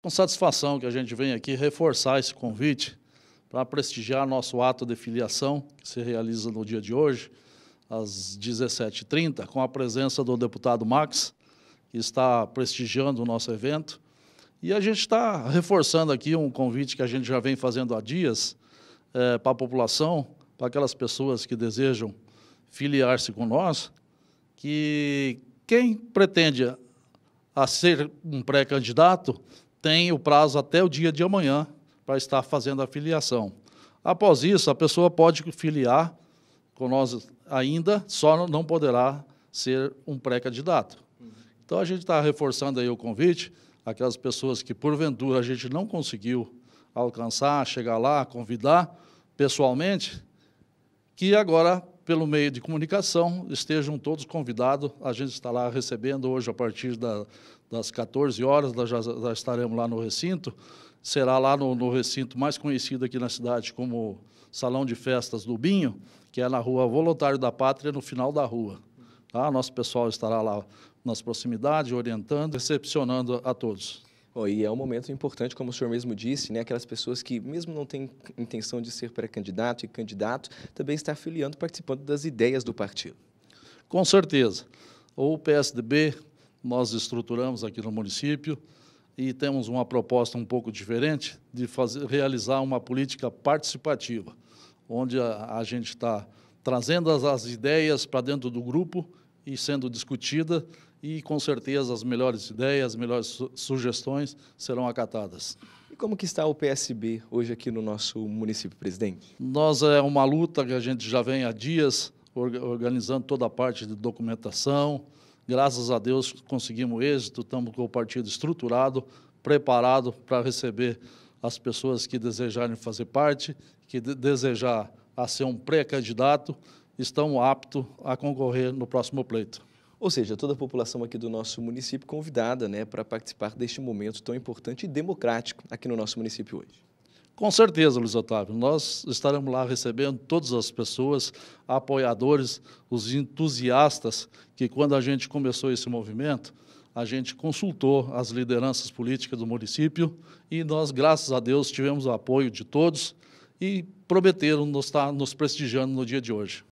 Com satisfação que a gente vem aqui reforçar esse convite para prestigiar nosso ato de filiação, que se realiza no dia de hoje, às 17h30, com a presença do deputado Max, que está prestigiando o nosso evento. E a gente está reforçando aqui um convite que a gente já vem fazendo há dias é, para a população, para aquelas pessoas que desejam filiar-se com nós, que quem pretende a ser um pré-candidato tem o prazo até o dia de amanhã para estar fazendo a filiação. Após isso, a pessoa pode filiar com nós ainda, só não poderá ser um pré-candidato. Então, a gente está reforçando aí o convite aquelas pessoas que, porventura, a gente não conseguiu alcançar, chegar lá, convidar pessoalmente, que agora pelo meio de comunicação, estejam todos convidados. A gente está lá recebendo hoje, a partir da, das 14 horas, já, já, estaremos lá no recinto. Será lá no, no, recinto mais conhecido aqui na cidade como Salão de Festas do Binho, que é na rua Voluntário da Pátria, no final da rua. Tá? Nosso pessoal estará lá nas proximidades, orientando, recepcionando a todos. Bom, e é um momento importante, como o senhor mesmo disse, né? aquelas pessoas que, mesmo não têm intenção de ser pré-candidato e candidato, também está afiliando, participando das ideias do partido. Com certeza. O PSDB, nós estruturamos aqui no município e temos uma proposta um pouco diferente de fazer, realizar uma política participativa, onde a, a gente está trazendo as, as ideias para dentro do grupo e sendo discutida e com certeza as melhores ideias, as melhores sugestões serão acatadas. E como que está o PSB hoje aqui no nosso município, presidente? Nós é uma luta que a gente já vem há dias organizando toda a parte de documentação. Graças a Deus conseguimos êxito, estamos com o partido estruturado, preparado para receber as pessoas que desejarem fazer parte, que de desejar a ser um pré-candidato, estão aptos a concorrer no próximo pleito. Ou seja, toda a população aqui do nosso município convidada né, para participar deste momento tão importante e democrático aqui no nosso município hoje. Com certeza, Luiz Otávio. Nós estaremos lá recebendo todas as pessoas, apoiadores, os entusiastas, que quando a gente começou esse movimento, a gente consultou as lideranças políticas do município e nós, graças a Deus, tivemos o apoio de todos e prometeram nos estar nos prestigiando no dia de hoje.